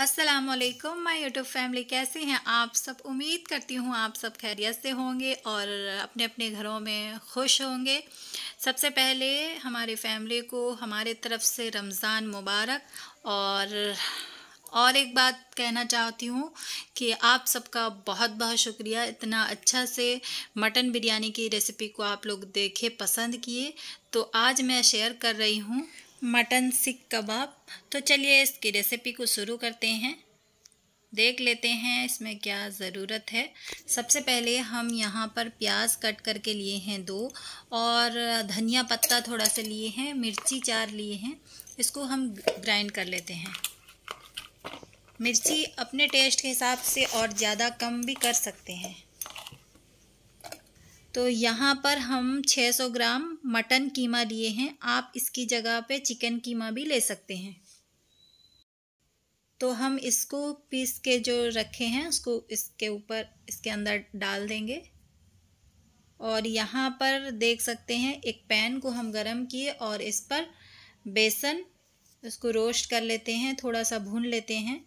असलकम my YouTube family कैसे हैं आप सब उम्मीद करती हूँ आप सब खैरियत से होंगे और अपने अपने घरों में खुश होंगे सबसे पहले हमारे फैमिली को हमारे तरफ से रमज़ान मुबारक और और एक बात कहना चाहती हूँ कि आप सबका बहुत बहुत शुक्रिया इतना अच्छा से मटन बिरयानी की रेसिपी को आप लोग देखे पसंद किए तो आज मैं शेयर कर रही हूँ मटन सिख कबाब तो चलिए इसकी रेसिपी को शुरू करते हैं देख लेते हैं इसमें क्या ज़रूरत है सबसे पहले हम यहाँ पर प्याज कट करके लिए हैं दो और धनिया पत्ता थोड़ा सा लिए हैं मिर्ची चार लिए हैं इसको हम ग्राइंड कर लेते हैं मिर्ची अपने टेस्ट के हिसाब से और ज़्यादा कम भी कर सकते हैं तो यहाँ पर हम 600 ग्राम मटन कीमा लिए हैं आप इसकी जगह पे चिकन कीमा भी ले सकते हैं तो हम इसको पीस के जो रखे हैं उसको इसके ऊपर इसके अंदर डाल देंगे और यहाँ पर देख सकते हैं एक पैन को हम गरम किए और इस पर बेसन उसको रोस्ट कर लेते हैं थोड़ा सा भून लेते हैं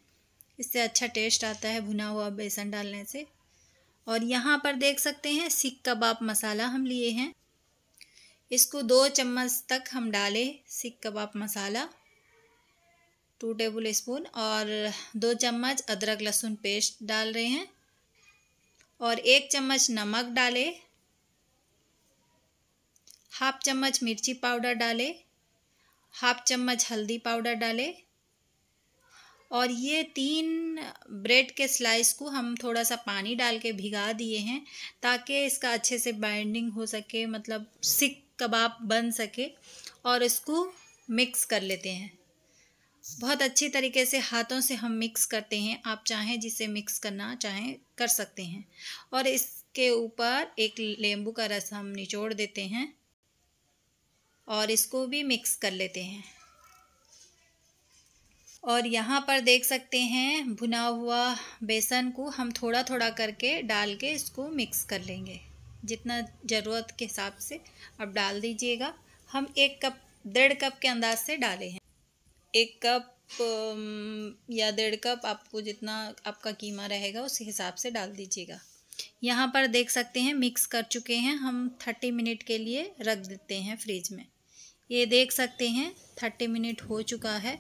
इससे अच्छा टेस्ट आता है भुना हुआ बेसन डालने से और यहाँ पर देख सकते हैं सीख कबाब मसाला हम लिए हैं इसको दो चम्मच तक हम डालें सीख कबाब मसाला टू टेबल स्पून और दो चम्मच अदरक लहसुन पेस्ट डाल रहे हैं और एक चम्मच नमक डालें हाफ चम्मच मिर्ची पाउडर डालें हाफ चम्मच हल्दी पाउडर डालें और ये तीन ब्रेड के स्लाइस को हम थोड़ा सा पानी डाल के भिगा दिए हैं ताकि इसका अच्छे से बाइंडिंग हो सके मतलब सिक कबाब बन सके और इसको मिक्स कर लेते हैं बहुत अच्छी तरीके से हाथों से हम मिक्स करते हैं आप चाहें जिसे मिक्स करना चाहें कर सकते हैं और इसके ऊपर एक नींबू का रस हम निचोड़ देते हैं और इसको भी मिक्स कर लेते हैं और यहाँ पर देख सकते हैं भुना हुआ बेसन को हम थोड़ा थोड़ा करके डाल के इसको मिक्स कर लेंगे जितना ज़रूरत के हिसाब से अब डाल दीजिएगा हम एक कप डेढ़ कप के अंदाज से डाले हैं एक कप या डेढ़ कप आपको जितना आपका कीमा रहेगा उस हिसाब से डाल दीजिएगा यहाँ पर देख सकते हैं मिक्स कर चुके हैं हम थर्टी मिनट के लिए रख देते हैं फ्रिज में ये देख सकते हैं थर्टी मिनट हो चुका है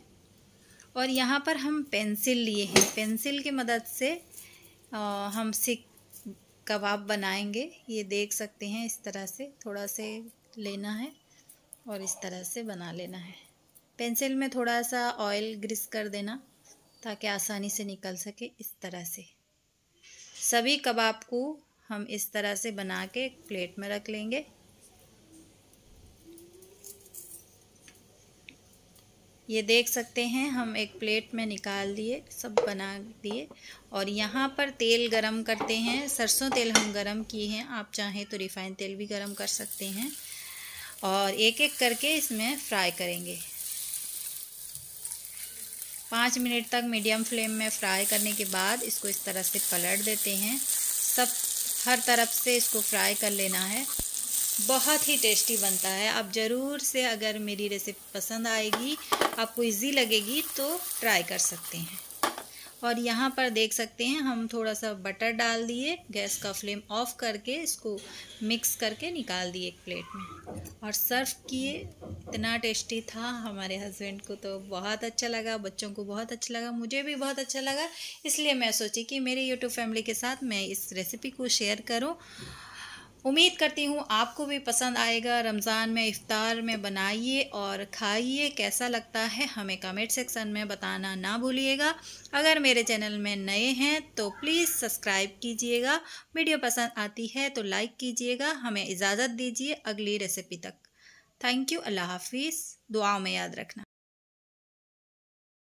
और यहाँ पर हम पेंसिल लिए हैं पेंसिल की मदद से हम सिक कबाब बनाएंगे ये देख सकते हैं इस तरह से थोड़ा से लेना है और इस तरह से बना लेना है पेंसिल में थोड़ा सा ऑयल ग्रिस कर देना ताकि आसानी से निकल सके इस तरह से सभी कबाब को हम इस तरह से बना के प्लेट में रख लेंगे ये देख सकते हैं हम एक प्लेट में निकाल दिए सब बना दिए और यहाँ पर तेल गरम करते हैं सरसों तेल हम गरम किए हैं आप चाहें तो रिफाइन तेल भी गरम कर सकते हैं और एक एक करके इसमें फ्राई करेंगे पाँच मिनट तक मीडियम फ्लेम में फ्राई करने के बाद इसको इस तरह से पलट देते हैं सब हर तरफ से इसको फ्राई कर लेना है बहुत ही टेस्टी बनता है आप ज़रूर से अगर मेरी रेसिपी पसंद आएगी आपको इजी लगेगी तो ट्राई कर सकते हैं और यहाँ पर देख सकते हैं हम थोड़ा सा बटर डाल दिए गैस का फ्लेम ऑफ करके इसको मिक्स करके निकाल दिए एक प्लेट में और सर्व किए इतना टेस्टी था हमारे हस्बैंड को तो बहुत अच्छा लगा बच्चों को बहुत अच्छा लगा मुझे भी बहुत अच्छा लगा इसलिए मैं सोची कि मेरे यूट्यूब फैमिली के साथ मैं इस रेसिपी को शेयर करूँ उम्मीद करती हूँ आपको भी पसंद आएगा रमज़ान में इफ़ार में बनाइए और खाइए कैसा लगता है हमें कमेंट सेक्शन में बताना ना भूलिएगा अगर मेरे चैनल में नए हैं तो प्लीज़ सब्सक्राइब कीजिएगा वीडियो पसंद आती है तो लाइक कीजिएगा हमें इजाज़त दीजिए अगली रेसिपी तक थैंक यू अल्लाह हाफिज़ दुआ में याद रखना